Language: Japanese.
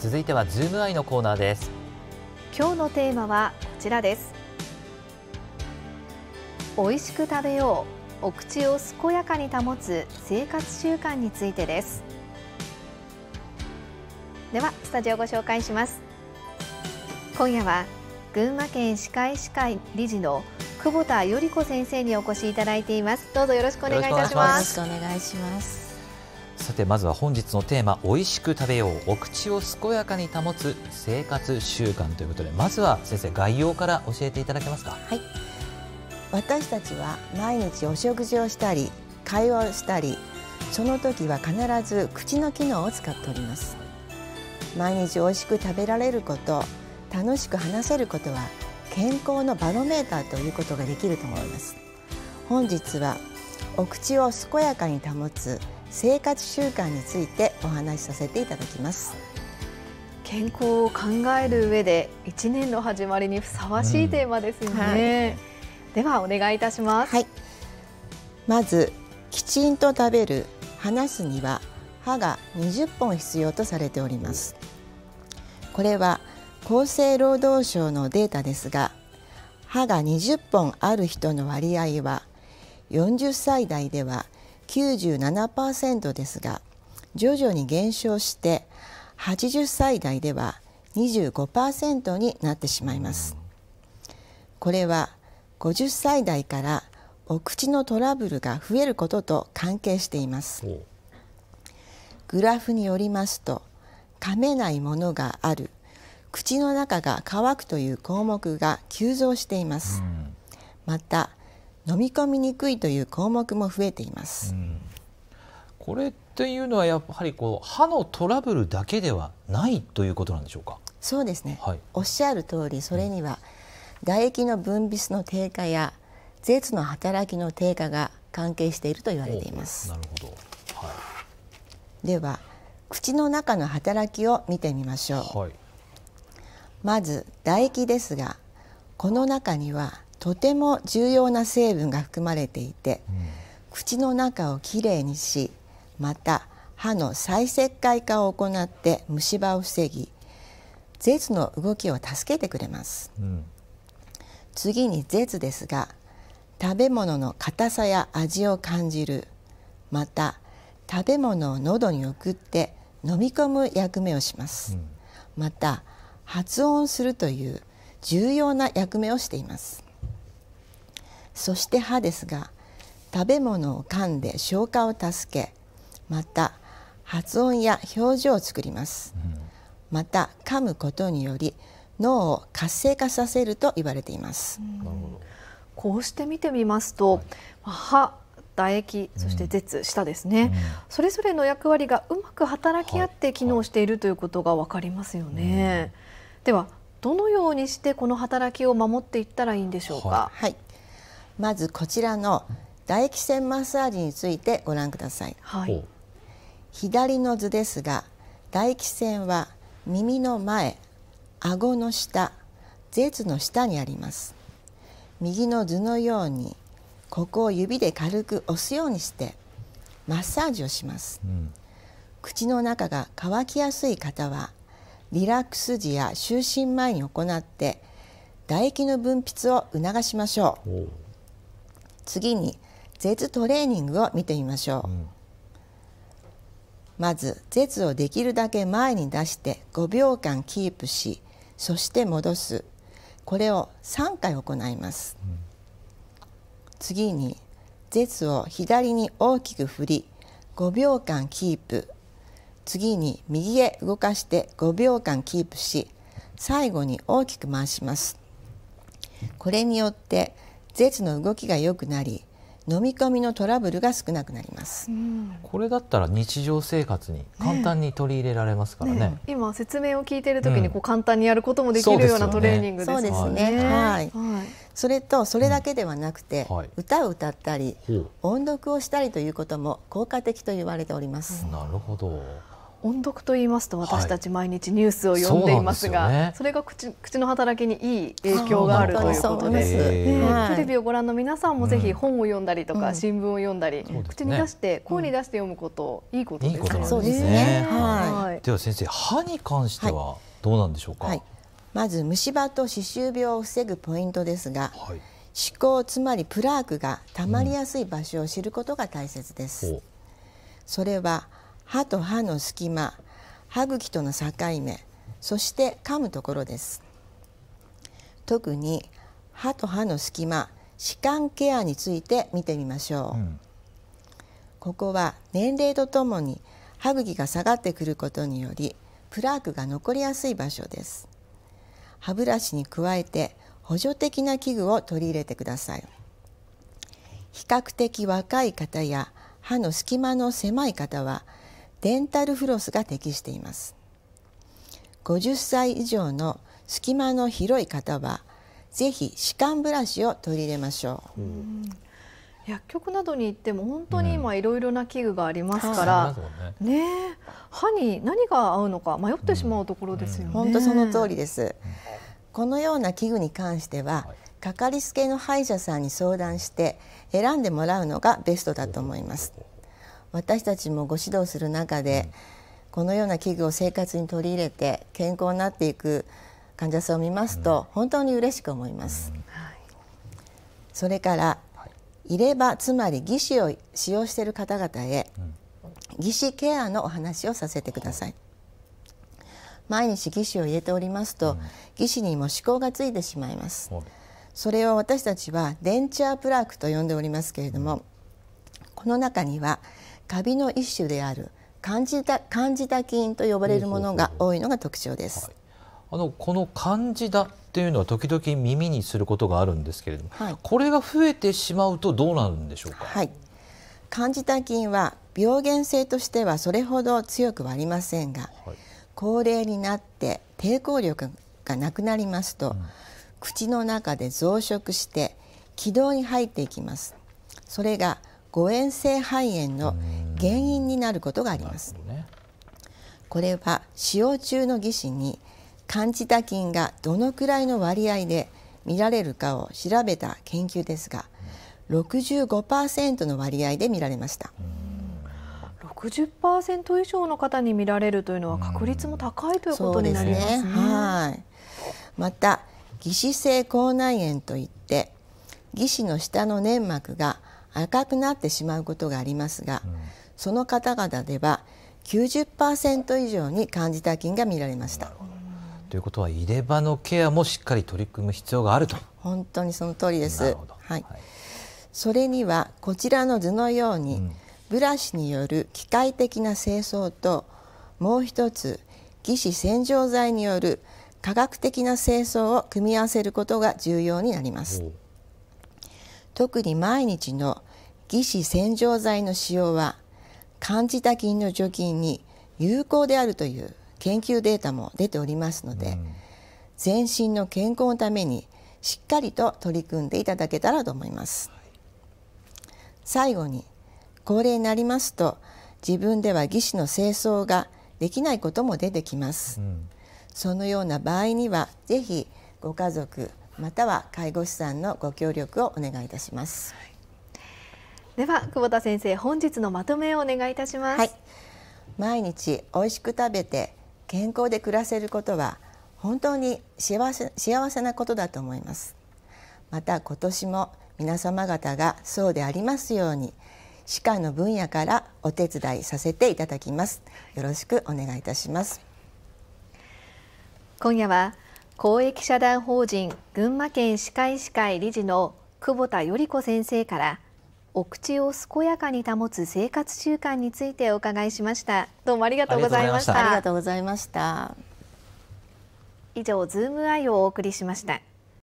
続いては Zoom 愛のコーナーです今日のテーマはこちらです美味しく食べようお口を健やかに保つ生活習慣についてですではスタジオご紹介します今夜は群馬県歯科医師会理事の久保田より子先生にお越しいただいていますどうぞよろしくお願いいたしますよろしくお願いしますさてまずは本日のテーマ「美味しく食べようお口を健やかに保つ生活習慣」ということでまずは先生概要から教えていただけますか。はい私たちは毎日お食事をしたり会話をしたりその時は必ず口の機能を使っております毎日美味しく食べられること楽しく話せることは健康のバロメーターということができると思います本日はお口を健やかに保つ生活習慣についてお話しさせていただきます健康を考える上で1年の始まりにふさわしいテーマですよね、うんはい、ではお願いいたします、はい、まずきちんと食べる話すには歯が20本必要とされておりますこれは厚生労働省のデータですが歯が20本ある人の割合は40歳代では97%ですが徐々に減少して80歳代では25%になってしまいます。これは50歳代からお口のトラブルが増えることと関係しています。グラフによりますと噛めないものがある口の中が乾くという項目が急増しています。また飲み込みにくいという項目も増えています。これっていうのはやっぱりこう歯のトラブルだけではないということなんでしょうか。そうですね。はい、おっしゃる通り、それには唾液の分泌の低下や舌の働きの低下が関係していると言われています。なるほど。はい、では口の中の働きを見てみましょう。はい、まず唾液ですが、この中にはとても重要な成分が含まれていて、うん、口の中をきれいにしまた歯の再石灰化を行って虫歯を防ぎ舌の動きを助けてくれます、うん、次に舌ですが食べ物の硬さや味を感じるまた食べ物を喉に送って飲み込む役目をします、うん、また発音するという重要な役目をしていますそして歯ですが食べ物を噛んで消化を助けまた発音や表情を作ります、うん、また噛むことにより脳を活性化させると言われています、うん、こうして見てみますと、はい、歯唾液そして舌、舌ですね、うん、それぞれの役割がうまく働き合って機能しているということが分かりますよね、はいはい、ではどのようにしてこの働きを守っていったらいいんでしょうか、はいまずこちらの唾液腺マッサージについてご覧ください、はい、左の図ですが唾液腺は耳の前顎の下舌の下にあります右の図のようにここを指で軽く押すようにしてマッサージをします、うん、口の中が乾きやすい方はリラックス時や就寝前に行って唾液の分泌を促しましょう次に絶トレーニングを見てみましょう、うん、まず絶をできるだけ前に出して5秒間キープしそして戻すこれを3回行います、うん、次に舌を左に大きく振り5秒間キープ次に右へ動かして5秒間キープし最後に大きく回しますこれによって舌の動きが良くなり飲み込みのトラブルが少なくなります、うん、これだったら日常生活に簡単に取り入れられますからね、ね、今説明を聞いている時にこう簡単にやることもできるようなトレーニングですね、ね、はい、はい、それとそれだけではなくて、うんはい、歌を歌ったり、音読をしたりということも効果的と言われております、うん、なるほど音読と言いますと私たち毎日ニュースを読んでいますが、はいそすね、それが口口の働きにいい影響があるということで、ねはい、テレビをご覧の皆さんもぜひ本を読んだりとか、新聞を読んだり、うん、口に出して声に出して読むこと、うん、いいことですね。いいですねはい、では先生歯に関してはどうなんでしょうか。まず虫歯と歯周病を防ぐポイントですが、歯垢つまりプラークがたまりやすい場所を知ることが大切です。それは歯と歯の隙間歯茎との境目そして噛むところです特に歯と歯の隙間歯間ケアについて見てみましょう、うん、ここは年齢とともに歯茎が下がってくることによりプラークが残りやすい場所です歯ブラシに加えて補助的な器具を取り入れてください比較的若い方や歯の隙間の狭い方はデンタルフロスが適しています50歳以上の隙間の広い方はぜひ歯間ブラシを取り入れましょう、うん、薬局などに行っても本当に今いろいろな器具がありますから、うん、ね歯に何が合うのか迷ってしまうところですよね、本当その通りですこのような器具に関しては、かかりつけの歯医者さんに相談して選んでもらうのがベストだと思います。私たちもご指導する中で、このような器具を生活に取り入れて健康になっていく患者さんを見ますと、本当に嬉しく思います。それから入れ歯つまり義歯を使用している方々へ、義歯ケアのお話をさせてください。毎日義歯を入れておりますと、義歯にも歯垢がついてしまいます。それを私たちはデンチャープラークと呼んでおりますけれども、この中にはカビの一種であるカンジダカンジダ菌と呼ばれるものが多いのが特徴です。あのこのカンジダっていうのは時々耳にすることがあるんですけれども、はい、これが増えてしまうとどうなるんでしょうか。はい。カンジダ菌は病原性としてはそれほど強くはありませんが、はい、高齢になって抵抗力がなくなりますと、うん、口の中で増殖して気道に入っていきます。それが誤嚥性肺炎の原因になることがあります、ね、これは使用中の技師に感じた菌がどのくらいの割合で見られるかを調べた研究ですが、うん、65%の割合で見られました。60%以上の方に見られるというのは確率も高いということになりますね。すねはいまた、義肢性口内炎といって義肢の下の粘膜が赤くなってしまうことがありますが、うん、その方々では90%以上にカンジダ菌が見られました。ということは入れ歯のケアもしっかり取り組む必要があると本当にその通りです、はい、はい、それにはこちらの図のように、うん、ブラシによる機械的な清掃ともう一つ技師洗浄剤による科学的な清掃を組み合わせることが重要になります。特に毎日の義肢洗浄剤の使用は感じた菌の除菌に有効であるという研究データも出ておりますので、うん、全身の健康のためにしっかりと取り組んでいただけたらと思います。最後に高齢になりますと自分では義肢の清掃ができないことも出てきます、うん、そのような場合にはぜひご家族または介護士さんのご協力をお願いいたします、では久保田先生本日のまとめをお願いいたします、はい、毎日おいしく食べて健康で暮らせることは本当に幸せ幸せなことだと思いますまた今年も皆様方がそうでありますように歯科の分野からお手伝いさせていただきますよろしくお願いいたします今夜は公益社団法人群馬県歯科医師会理事の久保田頼子先生からお口を健やかに保つ生活習慣についてお伺いしましたどうもありがとうございましたありがとうございました以上ズームアイをお送りしました